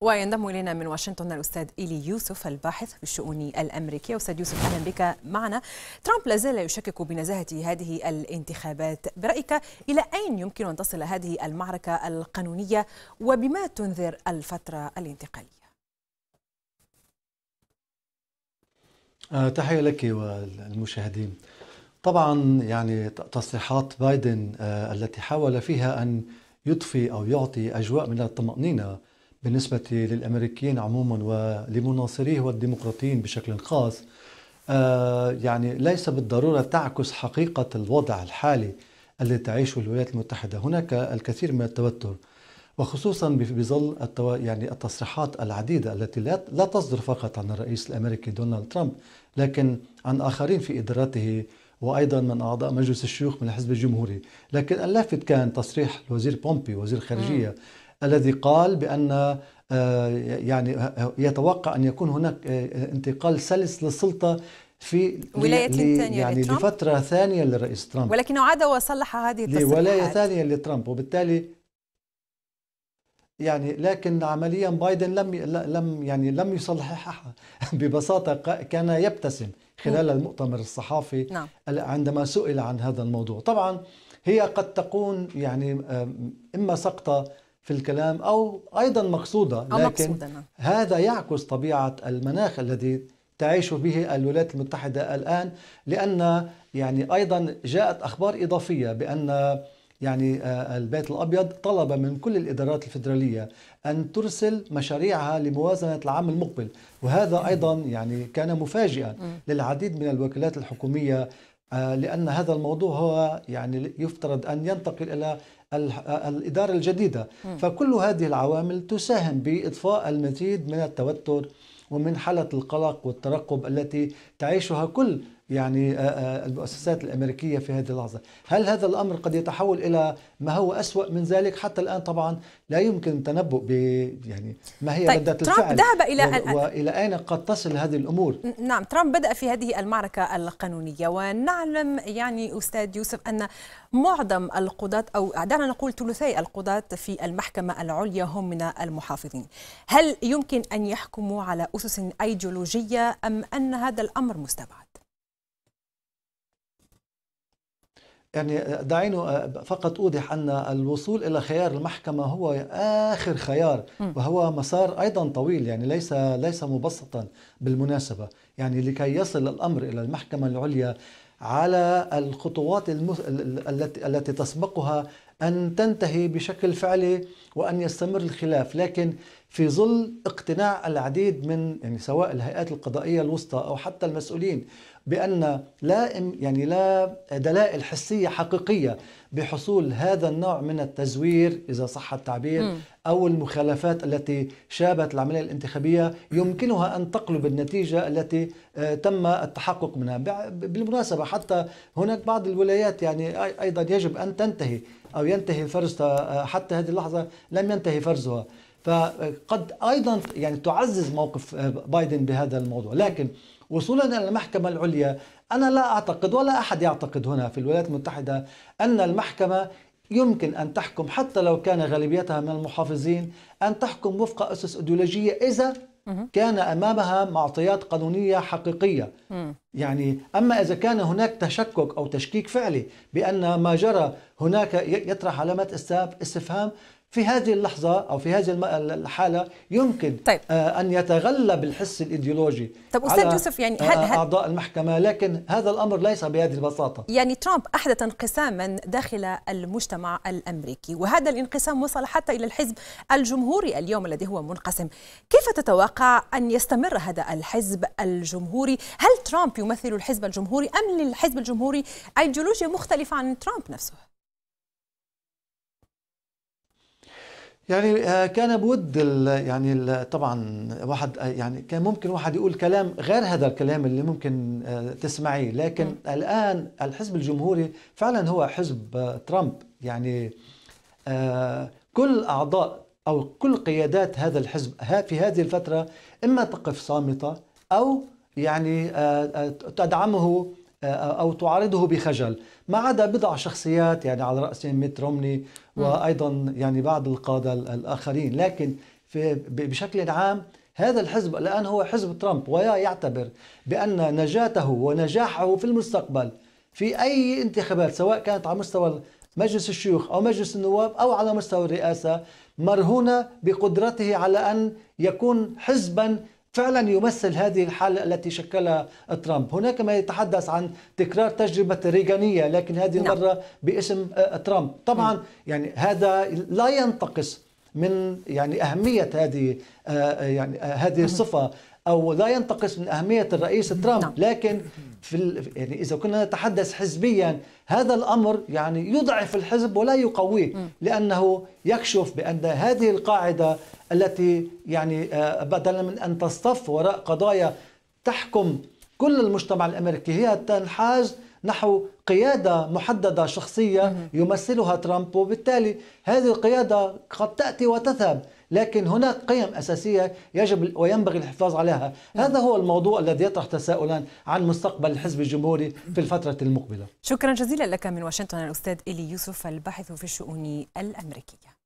وينضم الينا من واشنطن الاستاذ ايلي يوسف الباحث في الشؤون الامريكيه استاذ يوسف اهلا بك معنا ترامب لا زال يشكك بنزاهه هذه الانتخابات برايك الى اين يمكن ان تصل هذه المعركه القانونيه وبما تنذر الفتره الانتقاليه آه، تحيه لك والمشاهدين طبعا يعني تصريحات بايدن آه، التي حاول فيها ان يضفي او يعطي اجواء من الطمانينه بالنسبة للأمريكيين عموما ولمناصريه والديمقراطيين بشكل خاص آه، يعني ليس بالضرورة تعكس حقيقة الوضع الحالي الذي تعيشه الولايات المتحدة هناك الكثير من التوتر وخصوصا بظل التو... يعني التصريحات العديدة التي لا... لا تصدر فقط عن الرئيس الأمريكي دونالد ترامب لكن عن آخرين في إدارته وأيضا من أعضاء مجلس الشيوخ من الحزب الجمهوري لكن اللافت كان تصريح الوزير بومبي وزير الخارجية الذي قال بأن آه، يعني يتوقع أن يكون هناك آه، انتقال سلس للسلطة في ولاية ثانية يعني لترامب. لفترة ثانية للرئيس ترامب ولكنه عاد وصلح هذه التصريحات لولاية ثانية لترامب وبالتالي يعني لكن عمليا بايدن لم لم يعني لم يصلحها ببساطه كان يبتسم خلال المؤتمر الصحفي نعم. عندما سئل عن هذا الموضوع طبعا هي قد تكون يعني اما سقطه في الكلام أو أيضا مقصودة لكن مقصودة. نعم. هذا يعكس طبيعة المناخ الذي تعيش به الولايات المتحدة الآن لأن يعني أيضا جاءت أخبار إضافية بأن يعني آه، البيت الأبيض طلب من كل الإدارات الفدراليه أن ترسل مشاريعها لموازنة العام المقبل وهذا أيضا يعني كان مفاجئا للعديد من الوكالات الحكومية آه، لأن هذا الموضوع هو يعني يفترض أن ينتقل إلى الإدارة الجديدة فكل هذه العوامل تساهم بإضفاء المزيد من التوتر ومن حالة القلق والترقب التي تعيشها كل يعني آه، آه، المؤسسات الأمريكية في هذه اللحظة هل هذا الأمر قد يتحول إلى ما هو أسوأ من ذلك حتى الآن طبعا لا يمكن التنبؤ ب يعني ما هي طيب ردات الفعل ذهب إلى و... وإلى أين قد تصل هذه الأمور نعم ترامب بدأ في هذه المعركة القانونية ونعلم يعني أستاذ يوسف أن معظم القضاة أو دعنا نقول ثلثي القضاة في المحكمة العليا هم من المحافظين هل يمكن أن يحكموا على أسس أيديولوجية أم أن هذا الأمر مستبعد؟ يعني دعيني آه، فقط اوضح ان الوصول الى خيار المحكمه هو اخر خيار وهو مسار ايضا طويل يعني ليس ليس مبسطا بالمناسبه يعني لكي يصل الامر الى المحكمه العليا على الخطوات المس... التي التي تسبقها ان تنتهي بشكل فعلي وان يستمر الخلاف لكن في ظل اقتناع العديد من يعني سواء الهيئات القضائيه الوسطى او حتى المسؤولين بان لا يعني لا دلائل حسيه حقيقيه بحصول هذا النوع من التزوير اذا صح التعبير م. او المخالفات التي شابت العمليه الانتخابيه يمكنها ان تقلب النتيجه التي آه، تم التحقق منها بالمناسبه حتى هناك بعض الولايات يعني ايضا يجب ان تنتهي او ينتهي فرزها آه، حتى هذه اللحظه لم ينتهي فرزها فقد ايضا يعني تعزز موقف آه، بايدن بهذا الموضوع لكن وصولا الى المحكمه العليا انا لا اعتقد ولا احد يعتقد هنا في الولايات المتحده ان المحكمه يمكن ان تحكم حتى لو كان غالبيتها من المحافظين ان تحكم وفق اسس ايديولوجيه اذا كان امامها معطيات قانونيه حقيقيه يعني اما اذا كان هناك تشكك او تشكيك فعلي بان ما جرى هناك يطرح علامات استفهام في هذه اللحظة أو في هذه الحالة يمكن طيب. آه، أن يتغلب الحس الإيديولوجي طيب أستاذ على يوسف يعني آه، هل هل أعضاء المحكمة لكن هذا الأمر ليس بهذه البساطة يعني ترامب أحدث انقساما داخل المجتمع الأمريكي وهذا الانقسام وصل حتى إلى الحزب الجمهوري اليوم الذي هو منقسم كيف تتوقع أن يستمر هذا الحزب الجمهوري هل ترامب يمثل الحزب الجمهوري أم للحزب الجمهوري أيديولوجيا مختلفة عن ترامب نفسه يعني آه، كان بود يعني طبعا واحد آه، يعني كان ممكن واحد يقول كلام غير هذا الكلام اللي ممكن آه، تسمعيه لكن م. الان الحزب الجمهوري فعلا هو حزب ترامب يعني كل اعضاء او كل قيادات هذا الحزب في هذه الفتره اما تقف صامته او يعني تدعمه آه، آه، أو تعارضه بخجل ما عدا بضع شخصيات يعني على رأسهم ميت رومني وأيضا يعني بعض القادة الآخرين لكن في بشكل عام هذا الحزب الآن هو حزب ترامب ويعتبر بأن نجاته ونجاحه في المستقبل في أي انتخابات سواء كانت على مستوى مجلس الشيوخ أو مجلس النواب أو على مستوى الرئاسة مرهونة بقدرته على أن يكون حزبا فعلا يمثل هذه الحالة التي شكلها ترامب هناك ما يتحدث عن تكرار تجربة ريغانية لكن هذه المرة نعم. باسم آه، ترامب طبعا يعني هذا لا ينتقص من يعني أهمية هذه آه، آه، يعني آه، هذه الصفة أو لا ينتقص من أهمية الرئيس ترامب نعم. لكن في يعني إذا كنا نتحدث حزبيا هذا الأمر يعني يضعف الحزب ولا يقويه لأنه يكشف بأن هذه القاعدة التي يعني بدلا من أن تصطف وراء قضايا تحكم كل المجتمع الأمريكي هي تنحاز نحو قيادة محددة شخصية يمثلها ترامب وبالتالي هذه القيادة قد تأتي وتذهب لكن هناك قيم أساسية يجب وينبغي الحفاظ عليها هذا هو الموضوع الذي يطرح تساؤلا عن مستقبل الحزب الجمهوري في الفترة المقبلة شكرا جزيلا لك من واشنطن الأستاذ إلي يوسف الباحث في الشؤون الأمريكية